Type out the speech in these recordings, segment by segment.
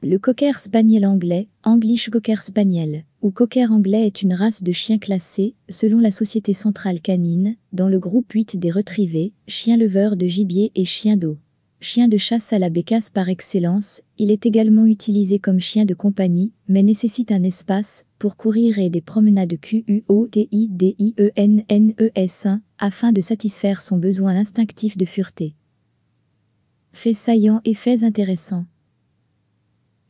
Le Cocker Spaniel anglais, English Cocker Spaniel, ou Cocker anglais est une race de chiens classés, selon la Société Centrale Canine, dans le groupe 8 des retrivés, chiens leveurs de gibier et chiens d'eau. Chien de chasse à la bécasse par excellence, il est également utilisé comme chien de compagnie, mais nécessite un espace pour courir et des promenades q u o t e n e s 1 afin de satisfaire son besoin instinctif de fureté. Faits saillants et faits intéressants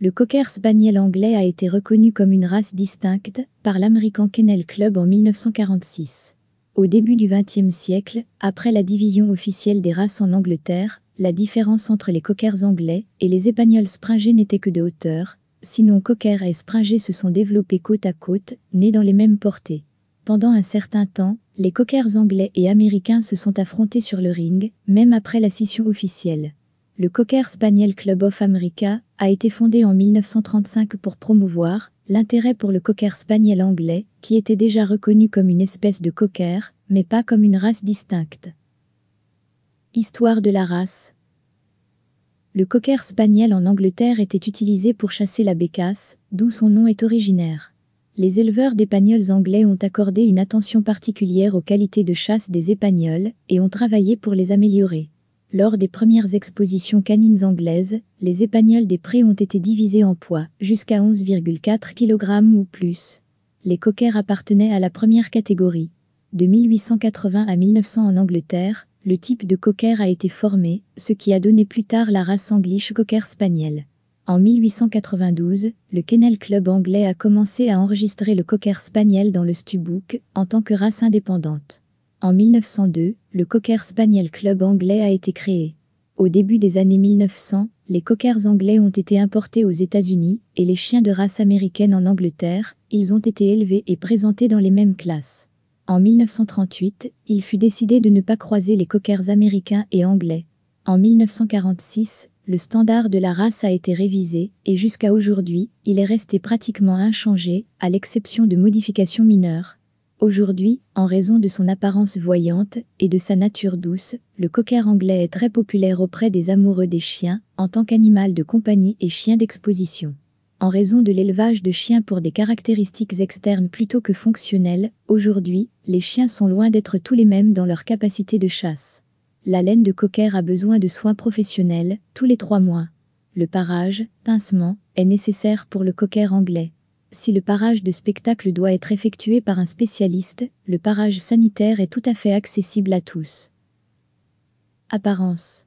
le cocker spaniel anglais a été reconnu comme une race distincte par l'American Kennel Club en 1946. Au début du XXe siècle, après la division officielle des races en Angleterre, la différence entre les cockers anglais et les épagnols springés n'était que de hauteur, sinon cocker et springer se sont développés côte à côte, nés dans les mêmes portées. Pendant un certain temps, les cockers anglais et américains se sont affrontés sur le ring, même après la scission officielle. Le Cocker Spaniel Club of America a été fondé en 1935 pour promouvoir l'intérêt pour le Cocker Spaniel anglais, qui était déjà reconnu comme une espèce de cocker, mais pas comme une race distincte. Histoire de la race Le Cocker Spaniel en Angleterre était utilisé pour chasser la bécasse, d'où son nom est originaire. Les éleveurs d'épagnols anglais ont accordé une attention particulière aux qualités de chasse des épagnols et ont travaillé pour les améliorer. Lors des premières expositions canines anglaises, les épagnols des prés ont été divisés en poids, jusqu'à 11,4 kg ou plus. Les cockers appartenaient à la première catégorie. De 1880 à 1900 en Angleterre, le type de cocker a été formé, ce qui a donné plus tard la race anglish Cocker Spaniel. En 1892, le Kennel Club anglais a commencé à enregistrer le cocker spaniel dans le Stubook, en tant que race indépendante. En 1902, le Cocker Spaniel Club anglais a été créé. Au début des années 1900, les cockers anglais ont été importés aux États-Unis et les chiens de race américaine en Angleterre, ils ont été élevés et présentés dans les mêmes classes. En 1938, il fut décidé de ne pas croiser les cockers américains et anglais. En 1946, le standard de la race a été révisé et jusqu'à aujourd'hui, il est resté pratiquement inchangé, à l'exception de modifications mineures. Aujourd'hui, en raison de son apparence voyante et de sa nature douce, le cocker anglais est très populaire auprès des amoureux des chiens en tant qu'animal de compagnie et chien d'exposition. En raison de l'élevage de chiens pour des caractéristiques externes plutôt que fonctionnelles, aujourd'hui, les chiens sont loin d'être tous les mêmes dans leur capacité de chasse. La laine de cocker a besoin de soins professionnels tous les trois mois. Le parage, pincement, est nécessaire pour le cocker anglais. Si le parage de spectacle doit être effectué par un spécialiste, le parage sanitaire est tout à fait accessible à tous. Apparence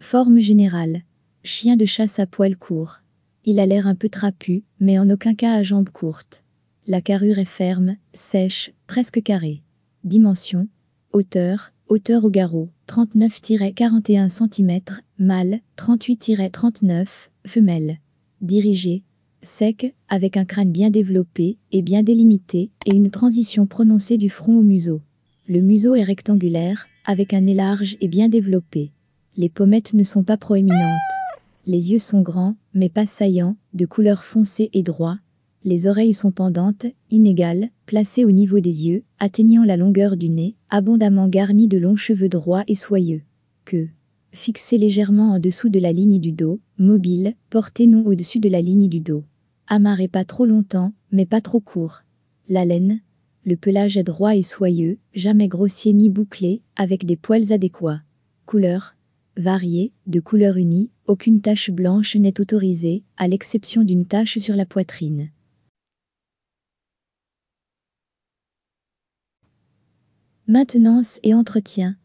Forme générale Chien de chasse à poil court. Il a l'air un peu trapu, mais en aucun cas à jambes courtes. La carrure est ferme, sèche, presque carrée. Dimension Hauteur Hauteur au garrot 39-41 cm, mâle 38-39, femelle. Dirigé sec, avec un crâne bien développé et bien délimité et une transition prononcée du front au museau. Le museau est rectangulaire, avec un nez large et bien développé. Les pommettes ne sont pas proéminentes. Les yeux sont grands, mais pas saillants, de couleur foncée et droit. Les oreilles sont pendantes, inégales, placées au niveau des yeux, atteignant la longueur du nez, abondamment garnies de longs cheveux droits et soyeux. Queue. fixée légèrement en dessous de la ligne du dos, mobile, portée non au-dessus de la ligne du dos. Amarrez pas trop longtemps, mais pas trop court. La laine, le pelage est droit et soyeux, jamais grossier ni bouclé, avec des poils adéquats. Couleur variée, de couleur unie, aucune tache blanche n'est autorisée, à l'exception d'une tache sur la poitrine. Maintenance et entretien.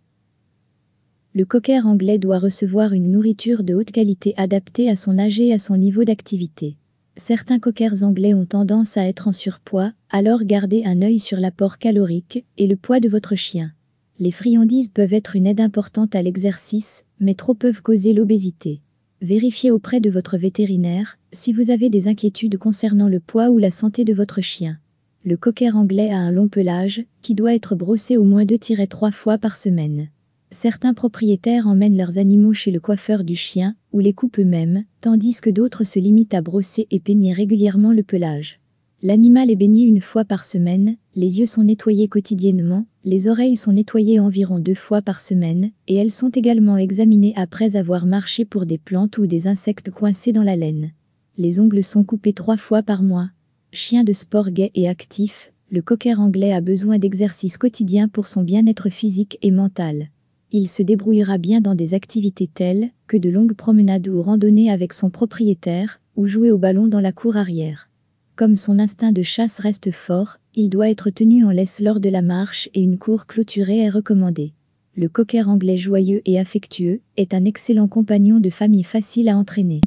Le cocker anglais doit recevoir une nourriture de haute qualité adaptée à son âge et à son niveau d'activité. Certains coquers anglais ont tendance à être en surpoids, alors gardez un œil sur l'apport calorique et le poids de votre chien. Les friandises peuvent être une aide importante à l'exercice, mais trop peuvent causer l'obésité. Vérifiez auprès de votre vétérinaire si vous avez des inquiétudes concernant le poids ou la santé de votre chien. Le cocker anglais a un long pelage qui doit être brossé au moins 2-3 fois par semaine. Certains propriétaires emmènent leurs animaux chez le coiffeur du chien ou les coupent eux-mêmes, tandis que d'autres se limitent à brosser et peigner régulièrement le pelage. L'animal est baigné une fois par semaine, les yeux sont nettoyés quotidiennement, les oreilles sont nettoyées environ deux fois par semaine, et elles sont également examinées après avoir marché pour des plantes ou des insectes coincés dans la laine. Les ongles sont coupés trois fois par mois. Chien de sport gai et actif, le cocker anglais a besoin d'exercices quotidiens pour son bien-être physique et mental il se débrouillera bien dans des activités telles que de longues promenades ou randonnées avec son propriétaire, ou jouer au ballon dans la cour arrière. Comme son instinct de chasse reste fort, il doit être tenu en laisse lors de la marche et une cour clôturée est recommandée. Le cocker anglais joyeux et affectueux est un excellent compagnon de famille facile à entraîner.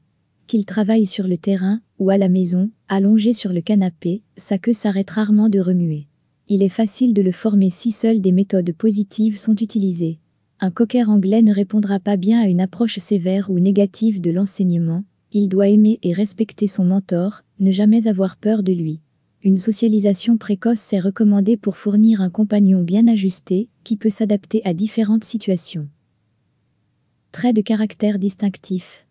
Qu'il travaille sur le terrain ou à la maison, allongé sur le canapé, sa queue s'arrête rarement de remuer. Il est facile de le former si seules des méthodes positives sont utilisées. Un cocker anglais ne répondra pas bien à une approche sévère ou négative de l'enseignement, il doit aimer et respecter son mentor, ne jamais avoir peur de lui. Une socialisation précoce est recommandée pour fournir un compagnon bien ajusté, qui peut s'adapter à différentes situations. Trait de caractère distinctif.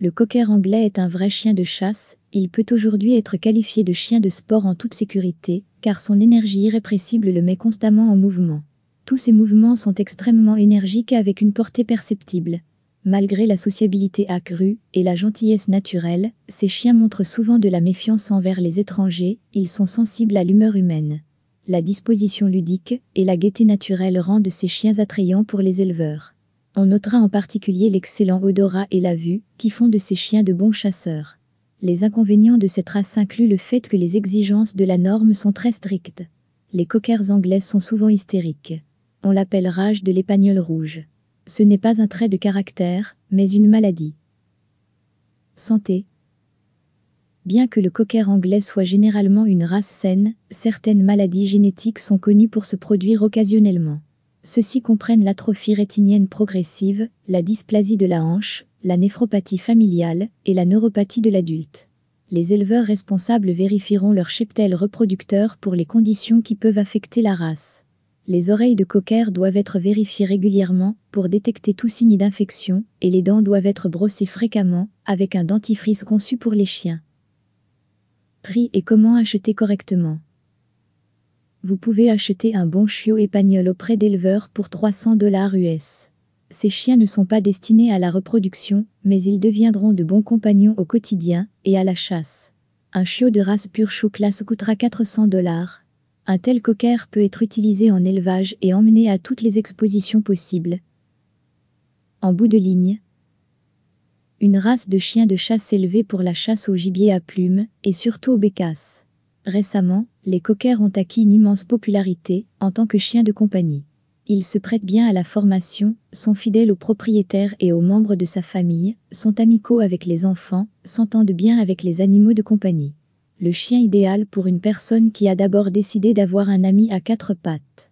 Le cocker anglais est un vrai chien de chasse, il peut aujourd'hui être qualifié de chien de sport en toute sécurité, car son énergie irrépressible le met constamment en mouvement. Tous ces mouvements sont extrêmement énergiques avec une portée perceptible. Malgré la sociabilité accrue et la gentillesse naturelle, ces chiens montrent souvent de la méfiance envers les étrangers, ils sont sensibles à l'humeur humaine. La disposition ludique et la gaieté naturelle rendent ces chiens attrayants pour les éleveurs. On notera en particulier l'excellent odorat et la vue, qui font de ces chiens de bons chasseurs. Les inconvénients de cette race incluent le fait que les exigences de la norme sont très strictes. Les coquers anglais sont souvent hystériques on l'appelle rage de l'épagnole rouge. Ce n'est pas un trait de caractère, mais une maladie. Santé. Bien que le cocker anglais soit généralement une race saine, certaines maladies génétiques sont connues pour se produire occasionnellement. Ceux-ci comprennent l'atrophie rétinienne progressive, la dysplasie de la hanche, la néphropathie familiale et la neuropathie de l'adulte. Les éleveurs responsables vérifieront leur cheptel reproducteur pour les conditions qui peuvent affecter la race. Les oreilles de cocker doivent être vérifiées régulièrement pour détecter tout signe d'infection et les dents doivent être brossées fréquemment avec un dentifrice conçu pour les chiens. Prix et comment acheter correctement Vous pouvez acheter un bon chiot épagnol auprès d'éleveurs pour 300 dollars US. Ces chiens ne sont pas destinés à la reproduction, mais ils deviendront de bons compagnons au quotidien et à la chasse. Un chiot de race pure chou classe coûtera 400 dollars un tel cocker peut être utilisé en élevage et emmené à toutes les expositions possibles. En bout de ligne, une race de chiens de chasse élevée pour la chasse au gibier à plumes et surtout aux bécasses. Récemment, les coquères ont acquis une immense popularité en tant que chiens de compagnie. Ils se prêtent bien à la formation, sont fidèles aux propriétaires et aux membres de sa famille, sont amicaux avec les enfants, s'entendent bien avec les animaux de compagnie le chien idéal pour une personne qui a d'abord décidé d'avoir un ami à quatre pattes.